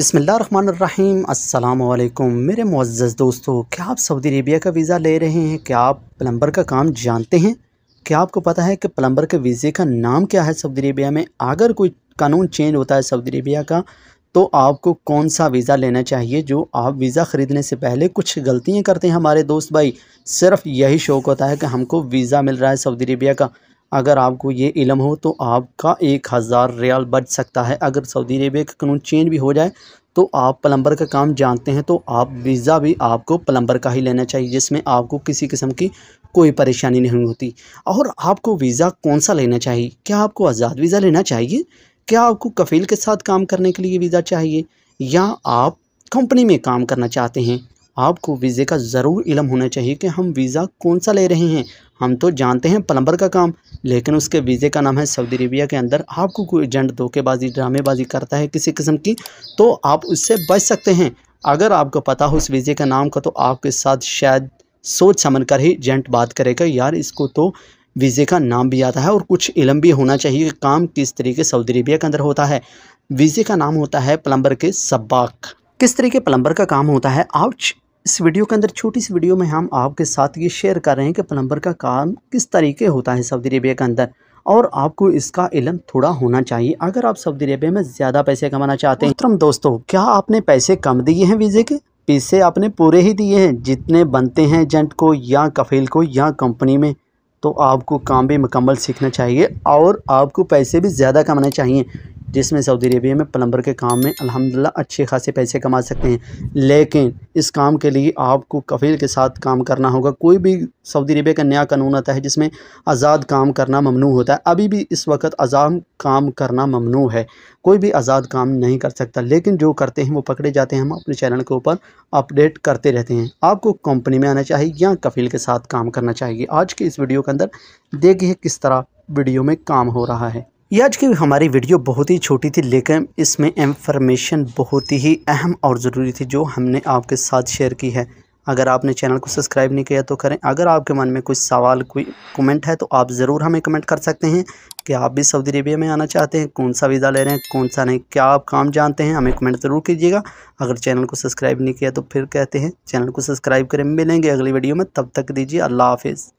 बसमीम् अल्लाम मेरे मुआज़ दोस्तों क्या आप सऊदी अरेबिया का वीज़ा ले रहे हैं क्या आप प्लम्बर का काम जानते हैं क्या आपको पता है कि प्लम्बर के वीज़े का नाम क्या है सऊदी अरेबिया में अगर कोई कानून चेंज होता है सऊदी अरेबिया का तो आपको कौन सा वीज़ा लेना चाहिए जो आप वीज़ा ख़रीदने से पहले कुछ गलतियाँ करते हैं हमारे दोस्त भाई सिर्फ यही शौक़ होता है कि हमको वीज़ा मिल रहा है सऊदी अरेबिया का अगर आपको ये इलम हो तो आपका एक हज़ार रियाल बच सकता है अगर सऊदी अरेबिया का कानून चेंज भी हो जाए तो आप प्लम्बर का काम जानते हैं तो आप वीज़ा भी आपको प्लम्बर का ही लेना चाहिए जिसमें आपको किसी किस्म की कोई परेशानी नहीं होती और आपको वीज़ा कौन सा लेना चाहिए क्या आपको आज़ाद वीज़ा लेना चाहिए क्या आपको कफील के साथ काम करने के लिए वीज़ा चाहिए या आप कंपनी में काम करना चाहते हैं आपको वीज़े का ज़रूर इलम होना चाहिए कि हम वीज़ा कौन सा ले रहे हैं हम तो जानते हैं प्लम्बर का काम लेकिन उसके वीज़े का नाम है सऊदी अरेबिया के अंदर आपको कोई एजेंट धोखेबाजी ड्रामेबाजी करता है किसी किस्म की तो आप उससे बच सकते हैं अगर आपको पता हो उस वीज़े का नाम का तो आपके साथ शायद सोच समझ कर ही एजेंट बात करेगा यार इसको तो वीज़े का नाम भी आता है और कुछ इलम भी होना चाहिए कि काम किस तरीके सऊदी अरेबिया के अंदर होता है वीज़े का नाम होता है प्लम्बर के सब्बाक किस तरीके प्लम्बर का काम होता है आउच इस वीडियो के अंदर छोटी सी वीडियो में हम आपके साथ ये शेयर कर रहे हैं कि प्लम्बर का काम किस तरीके होता है सऊदी अरबिया के अंदर और आपको इसका इलम थोड़ा होना चाहिए अगर आप सऊदी अरबिया में ज़्यादा पैसे कमाना चाहते हैं मोहतरम दोस्तों क्या आपने पैसे कम दिए हैं वीज़े के पैसे आपने पूरे ही दिए हैं जितने बनते हैं एजेंट को या कफील को या कंपनी में तो आपको काम भी मुकम्मल सीखना चाहिए और आपको पैसे भी ज़्यादा कमाने चाहिए जिसमें सऊदी अरबिया में प्लम्बर के काम में अल्हम्दुलिल्लाह अच्छे खासे पैसे कमा सकते हैं लेकिन इस काम के लिए आपको कफील के साथ काम करना होगा कोई भी सऊदी अरबिया का नया कानून आता है जिसमें आज़ाद काम करना ममनू होता है अभी भी इस वक्त आज़ाद काम करना ममनू है कोई भी आज़ाद काम नहीं कर सकता लेकिन जो करते हैं वो पकड़े जाते हैं हम अपने चैनल के ऊपर अपडेट करते रहते हैं आपको कंपनी में आना चाहिए या कफील के साथ काम करना चाहिए आज के इस वीडियो के अंदर देखिए किस तरह वीडियो में काम हो रहा है ये आज की हमारी वीडियो बहुत ही छोटी थी लेकिन इसमें इंफॉर्मेशन बहुत ही अहम और ज़रूरी थी जो हमने आपके साथ शेयर की है अगर आपने चैनल को सब्सक्राइब नहीं किया तो करें अगर आपके मन में कोई सवाल कोई कमेंट है तो आप ज़रूर हमें कमेंट कर सकते हैं कि आप भी सऊदी अरेबिया में आना चाहते हैं कौन सा वीज़ा ले रहे हैं कौन सा नहीं क्या आप काम जानते हैं हमें कमेंट ज़रूर कीजिएगा अगर चैनल को सब्सक्राइब नहीं किया तो फिर कहते हैं चैनल को सब्सक्राइब करें मिलेंगे अगली वीडियो में तब तक दीजिए अल्लाह हाफिज़